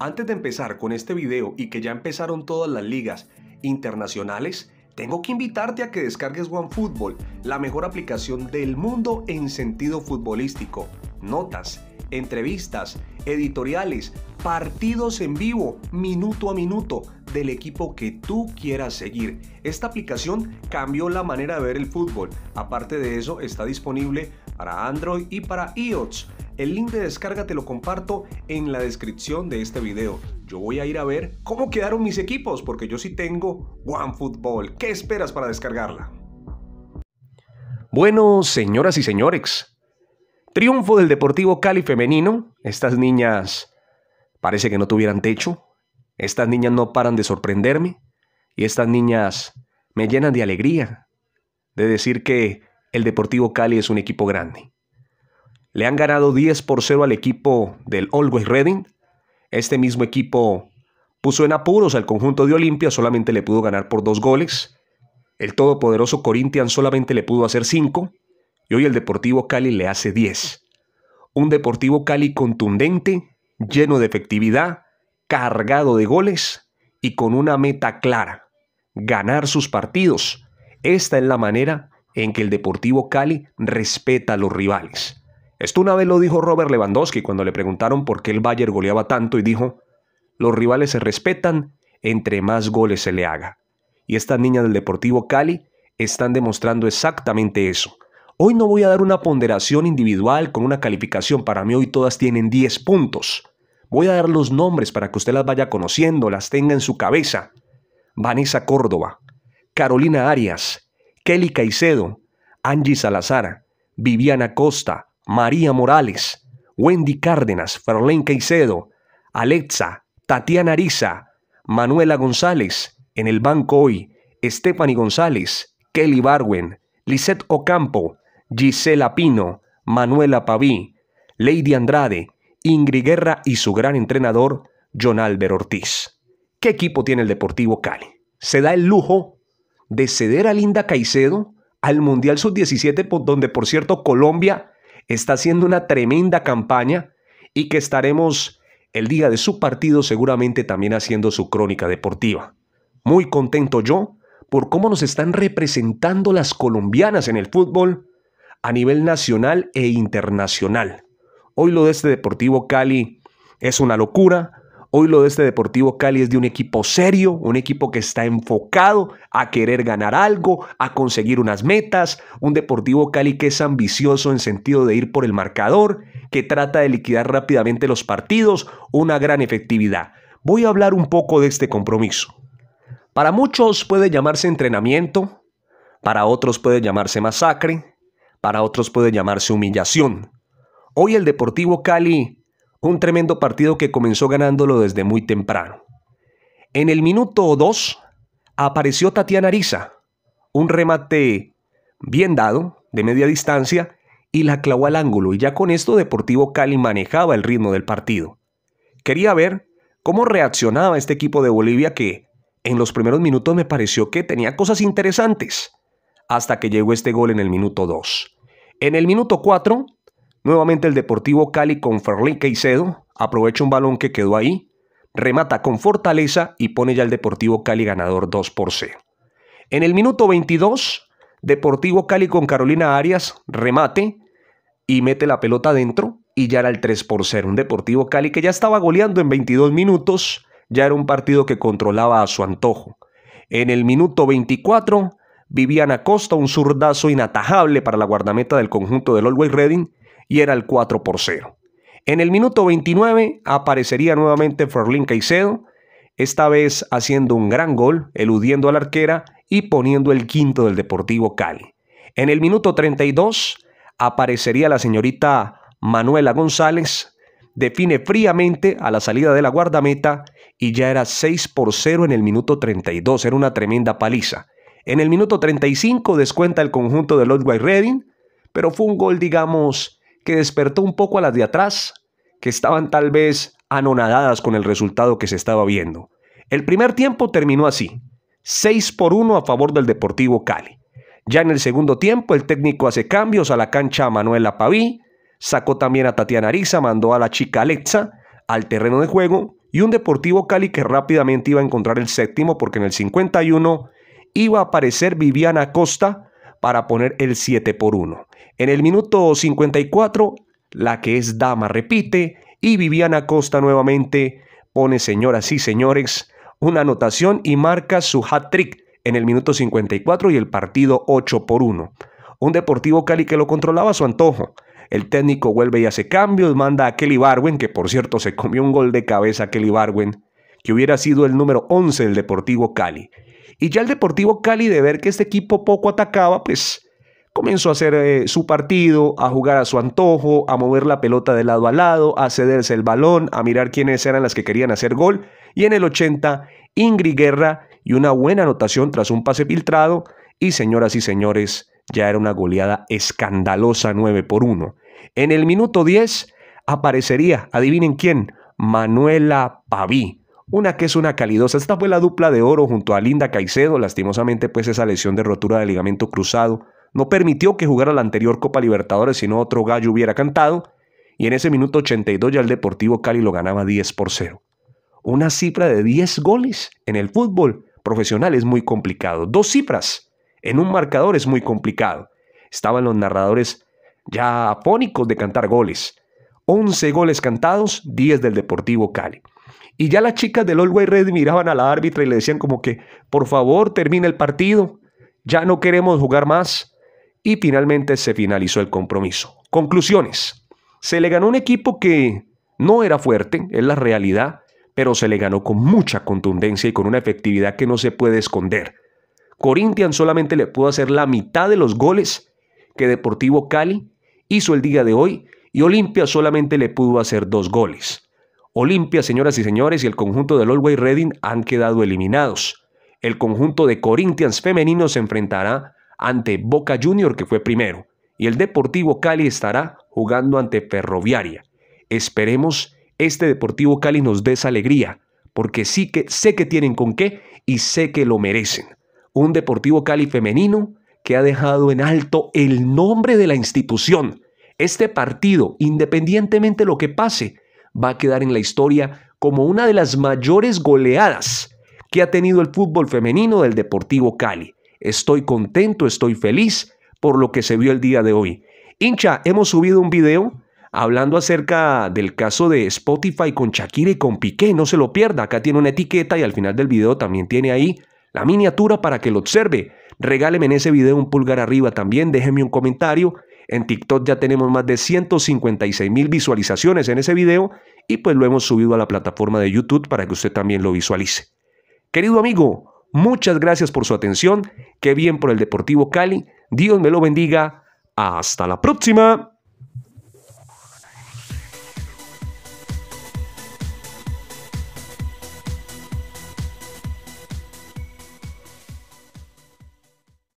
Antes de empezar con este video y que ya empezaron todas las ligas internacionales, tengo que invitarte a que descargues OneFootball, la mejor aplicación del mundo en sentido futbolístico. Notas, entrevistas, editoriales, partidos en vivo, minuto a minuto, del equipo que tú quieras seguir. Esta aplicación cambió la manera de ver el fútbol. Aparte de eso, está disponible para Android y para iOS. El link de descarga te lo comparto en la descripción de este video. Yo voy a ir a ver cómo quedaron mis equipos, porque yo sí tengo OneFootball. ¿Qué esperas para descargarla? Bueno, señoras y señores, triunfo del Deportivo Cali femenino. Estas niñas parece que no tuvieran techo. Estas niñas no paran de sorprenderme. Y estas niñas me llenan de alegría de decir que el Deportivo Cali es un equipo grande. Le han ganado 10 por 0 al equipo del Always Reading. Este mismo equipo puso en apuros al conjunto de Olimpia, solamente le pudo ganar por dos goles. El todopoderoso Corinthians solamente le pudo hacer 5 y hoy el Deportivo Cali le hace 10. Un Deportivo Cali contundente, lleno de efectividad, cargado de goles y con una meta clara, ganar sus partidos. Esta es la manera en que el Deportivo Cali respeta a los rivales. Esto una vez lo dijo Robert Lewandowski cuando le preguntaron por qué el Bayern goleaba tanto y dijo, los rivales se respetan entre más goles se le haga. Y estas niñas del Deportivo Cali están demostrando exactamente eso. Hoy no voy a dar una ponderación individual con una calificación, para mí hoy todas tienen 10 puntos. Voy a dar los nombres para que usted las vaya conociendo, las tenga en su cabeza. Vanessa Córdoba, Carolina Arias, Kelly Caicedo, Angie Salazar, Viviana Costa, María Morales, Wendy Cárdenas, Farolén Caicedo, Alexa, Tatiana Ariza, Manuela González, en el banco hoy, Stephanie González, Kelly Barwen, Lisette Ocampo, Gisela Pino, Manuela Paví, Lady Andrade, Ingrid Guerra y su gran entrenador, John Albert Ortiz. ¿Qué equipo tiene el Deportivo Cali? Se da el lujo de ceder a Linda Caicedo al Mundial Sub-17, donde por cierto Colombia está haciendo una tremenda campaña y que estaremos el día de su partido seguramente también haciendo su crónica deportiva. Muy contento yo por cómo nos están representando las colombianas en el fútbol a nivel nacional e internacional. Hoy lo de este Deportivo Cali es una locura, Hoy lo de este Deportivo Cali es de un equipo serio, un equipo que está enfocado a querer ganar algo, a conseguir unas metas, un Deportivo Cali que es ambicioso en sentido de ir por el marcador, que trata de liquidar rápidamente los partidos, una gran efectividad. Voy a hablar un poco de este compromiso. Para muchos puede llamarse entrenamiento, para otros puede llamarse masacre, para otros puede llamarse humillación. Hoy el Deportivo Cali un tremendo partido que comenzó ganándolo desde muy temprano. En el minuto 2 apareció Tatiana Ariza, un remate bien dado, de media distancia, y la clavó al ángulo, y ya con esto Deportivo Cali manejaba el ritmo del partido. Quería ver cómo reaccionaba este equipo de Bolivia que en los primeros minutos me pareció que tenía cosas interesantes, hasta que llegó este gol en el minuto 2. En el minuto 4, Nuevamente el Deportivo Cali con Ferlin Caicedo aprovecha un balón que quedó ahí, remata con fortaleza y pone ya el Deportivo Cali ganador 2 por 0. En el minuto 22, Deportivo Cali con Carolina Arias remate y mete la pelota adentro y ya era el 3 por 0. Un Deportivo Cali que ya estaba goleando en 22 minutos, ya era un partido que controlaba a su antojo. En el minuto 24, Viviana Costa, un zurdazo inatajable para la guardameta del conjunto del Always Reading, y era el 4 por 0. En el minuto 29 aparecería nuevamente Ferlín Caicedo, esta vez haciendo un gran gol, eludiendo a la arquera y poniendo el quinto del Deportivo Cali. En el minuto 32 aparecería la señorita Manuela González, define fríamente a la salida de la guardameta y ya era 6 por 0 en el minuto 32, era una tremenda paliza. En el minuto 35 descuenta el conjunto de Lloyd White Reading, pero fue un gol, digamos, que despertó un poco a las de atrás, que estaban tal vez anonadadas con el resultado que se estaba viendo. El primer tiempo terminó así, 6 por 1 a favor del Deportivo Cali. Ya en el segundo tiempo el técnico hace cambios a la cancha a Manuela Paví, sacó también a Tatiana Ariza, mandó a la chica Alexa al terreno de juego y un Deportivo Cali que rápidamente iba a encontrar el séptimo porque en el 51 iba a aparecer Viviana Costa para poner el 7 por 1. En el minuto 54, la que es dama repite y Viviana Costa nuevamente pone, señoras y señores, una anotación y marca su hat-trick en el minuto 54 y el partido 8 por 1. Un Deportivo Cali que lo controlaba a su antojo. El técnico vuelve y hace cambios, manda a Kelly Barwen, que por cierto se comió un gol de cabeza a Kelly Barwen, que hubiera sido el número 11 del Deportivo Cali. Y ya el Deportivo Cali, de ver que este equipo poco atacaba, pues comenzó a hacer eh, su partido, a jugar a su antojo, a mover la pelota de lado a lado, a cederse el balón, a mirar quiénes eran las que querían hacer gol. Y en el 80, Ingrid Guerra y una buena anotación tras un pase filtrado. Y señoras y señores, ya era una goleada escandalosa 9 por 1. En el minuto 10 aparecería, adivinen quién, Manuela Paví. Una que es una calidosa. Esta fue la dupla de oro junto a Linda Caicedo. Lastimosamente, pues esa lesión de rotura de ligamento cruzado no permitió que jugara la anterior Copa Libertadores, si no otro gallo hubiera cantado, y en ese minuto 82 ya el Deportivo Cali lo ganaba 10 por 0. Una cifra de 10 goles en el fútbol profesional es muy complicado. Dos cifras en un marcador es muy complicado. Estaban los narradores ya apónicos de cantar goles. 11 goles cantados, 10 del Deportivo Cali. Y ya las chicas del All Way Red miraban a la árbitra y le decían como que, por favor, termine el partido, ya no queremos jugar más y finalmente se finalizó el compromiso. Conclusiones. Se le ganó un equipo que no era fuerte, es la realidad, pero se le ganó con mucha contundencia y con una efectividad que no se puede esconder. Corinthians solamente le pudo hacer la mitad de los goles que Deportivo Cali hizo el día de hoy y Olimpia solamente le pudo hacer dos goles. Olimpia, señoras y señores, y el conjunto del Olway Reading han quedado eliminados. El conjunto de Corinthians femeninos se enfrentará ante Boca Junior, que fue primero, y el Deportivo Cali estará jugando ante Ferroviaria. Esperemos este Deportivo Cali nos dé esa alegría, porque sí que sé que tienen con qué y sé que lo merecen. Un Deportivo Cali femenino que ha dejado en alto el nombre de la institución. Este partido, independientemente de lo que pase, va a quedar en la historia como una de las mayores goleadas que ha tenido el fútbol femenino del Deportivo Cali. Estoy contento, estoy feliz por lo que se vio el día de hoy. Hincha, hemos subido un video hablando acerca del caso de Spotify con Shakira y con Piqué. No se lo pierda, acá tiene una etiqueta y al final del video también tiene ahí la miniatura para que lo observe. Regáleme en ese video un pulgar arriba también, déjeme un comentario. En TikTok ya tenemos más de 156 mil visualizaciones en ese video y pues lo hemos subido a la plataforma de YouTube para que usted también lo visualice. Querido amigo, Muchas gracias por su atención. que bien por el Deportivo Cali. Dios me lo bendiga. Hasta la próxima.